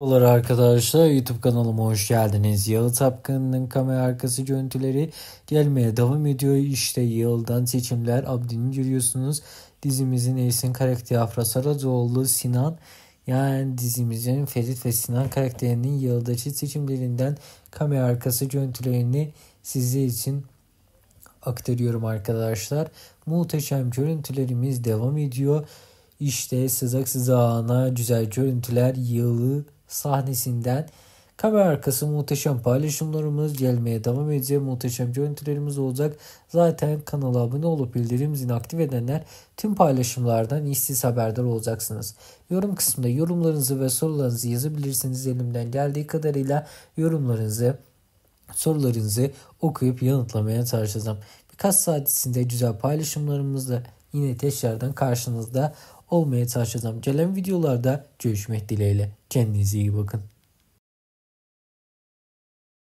Merhabalar arkadaşlar YouTube kanalıma hoş geldiniz. Yalı Tapkan'ın kamera arkası görüntüleri gelmeye devam ediyor. İşte Yalı'dan seçimler Abdin'i görüyorsunuz. Dizimizin Esin karakteri Afra Saracoğlu Sinan yani dizimizin Ferit ve Sinan karakterinin Yalı'daki seçimlerinden kamera arkası görüntülerini size için aktarıyorum arkadaşlar. Muhteşem görüntülerimiz devam ediyor. İşte sızak sızağına güzel görüntüler yılı sahnesinden kamera arkası muhteşem paylaşımlarımız gelmeye devam edecek. Muhteşem görüntülerimiz olacak. Zaten kanala abone olup bildirim zilini aktif edenler tüm paylaşımlardan işsiz haberdar olacaksınız. Yorum kısmında yorumlarınızı ve sorularınızı yazabilirsiniz. Elimden geldiği kadarıyla yorumlarınızı sorularınızı okuyup yanıtlamaya çalışacağım. Birkaç saat içinde güzel paylaşımlarımızla yine tekrardan karşınızda olmaya çalışacağım. Gelen videolarda görüşmek dileğiyle. Kendinize iyi bakın.